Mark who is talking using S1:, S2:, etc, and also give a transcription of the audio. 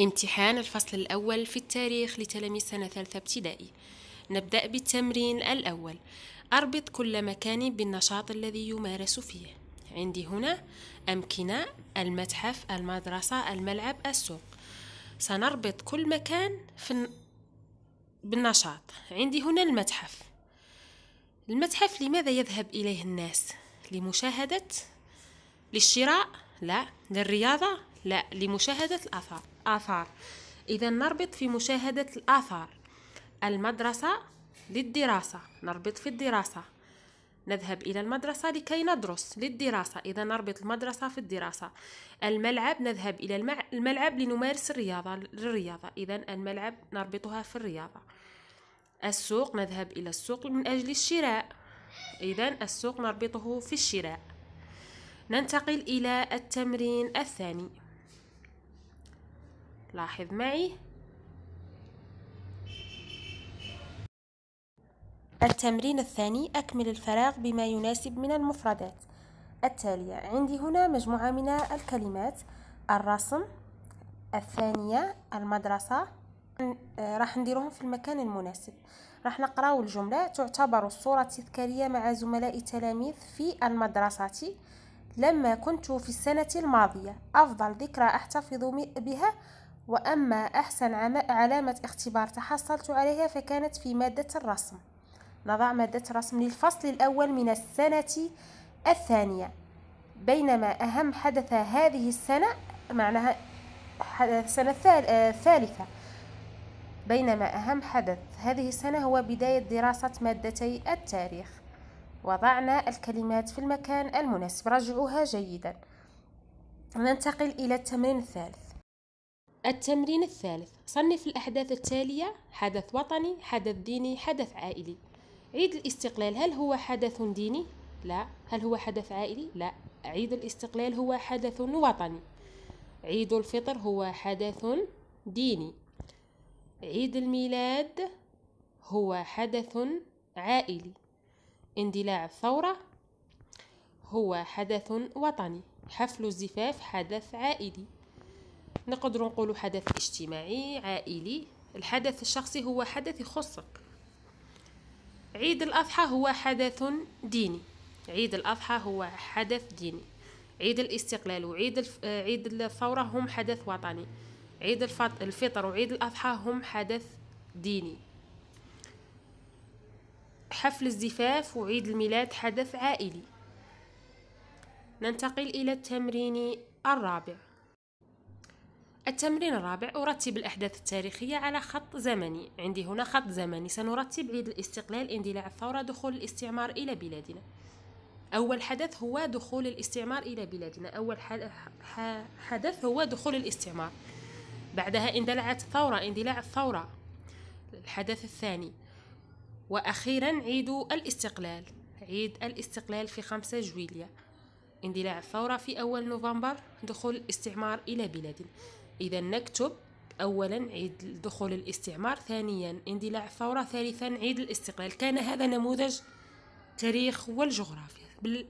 S1: امتحان الفصل الأول في التاريخ لتلاميذ سنة ثالثة ابتدائي نبدأ بالتمرين الأول أربط كل مكان بالنشاط الذي يمارس فيه عندي هنا أمكنة المتحف المدرسة الملعب السوق سنربط كل مكان في بالنشاط عندي هنا المتحف المتحف لماذا يذهب إليه الناس لمشاهدة للشراء لا للرياضة لا لمشاهدة الآثار آثار إذا نربط في مشاهدة الآثار المدرسة للدراسة نربط في الدراسة نذهب إلى المدرسة لكي ندرس للدراسة إذا نربط المدرسة في الدراسة الملعب نذهب إلى الملعب لنمارس الرياضة للرياضة إذا الملعب نربطها في الرياضة السوق نذهب إلى السوق من أجل الشراء إذا السوق نربطه في الشراء ننتقل إلى التمرين الثاني لاحظ معي التمرين الثاني أكمل الفراغ بما يناسب من المفردات التالية عندي هنا مجموعة من الكلمات الرسم الثانية المدرسة راح نديرهم في المكان المناسب راح نقراو الجملة تعتبر الصورة التذكارية مع زملائي التلاميذ في المدرسة لما كنت في السنة الماضية أفضل ذكرى أحتفظ بها وأما أحسن علامة اختبار تحصلت عليها فكانت في مادة الرسم نضع مادة الرسم للفصل الأول من السنة الثانية بينما أهم حدث هذه السنة معناها السنة الثالثة بينما أهم حدث هذه السنة هو بداية دراسة مادتي التاريخ وضعنا الكلمات في المكان المناسب رجعوها جيدا ننتقل إلى التمرين الثالث التمرين الثالث صنف الأحداث التالية حدث وطني حدث ديني حدث عائلي عيد الاستقلال هل هو حدث ديني؟ لا هل هو حدث عائلي؟ لا عيد الاستقلال هو حدث وطني عيد الفطر هو حدث ديني عيد الميلاد هو حدث عائلي اندلاع الثورة هو حدث وطني حفل الزفاف حدث عائلي نقدر نقول حدث اجتماعي عائلي الحدث الشخصي هو حدث يخصك عيد الأضحى هو حدث ديني عيد الأضحى هو حدث ديني عيد الاستقلال وعيد الف... عيد الثورة هم حدث وطني عيد الفطر وعيد الأضحى هم حدث ديني حفل الزفاف وعيد الميلاد حدث عائلي ننتقل إلى التمرين الرابع التمرين الرابع أرتب الأحداث التاريخية على خط زمني عندي هنا خط زمني سنرتب عيد الاستقلال اندلاع الثورة دخول الاستعمار إلى بلادنا أول حدث هو دخول الاستعمار إلى بلادنا أول حدث هو دخول الاستعمار بعدها اندلعت الثورة اندلاع الثورة الحدث الثاني وأخيرا عيد الاستقلال عيد الاستقلال في 5 جويلية اندلاع الثورة في أول نوفمبر دخول الاستعمار إلى بلادنا إذا نكتب أولا عيد دخول الاستعمار ثانيا اندلاع الثورة ثالثا عيد الاستقلال كان هذا نموذج تاريخ والجغرافيا